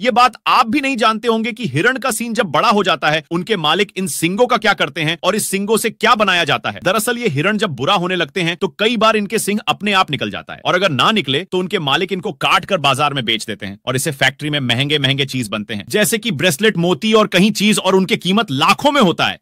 ये बात आप भी नहीं जानते होंगे कि हिरण का सीन जब बड़ा हो जाता है उनके मालिक इन सिंगों का क्या करते हैं और इस सिंगों से क्या बनाया जाता है दरअसल ये हिरण जब बुरा होने लगते हैं तो कई बार इनके सिंह अपने आप निकल जाता है और अगर ना निकले तो उनके मालिक इनको काट कर बाजार में बेच देते हैं और इसे फैक्ट्री में महंगे महंगे चीज बनते हैं जैसे की ब्रेसलेट मोती और कहीं चीज और उनकी कीमत लाखों में होता है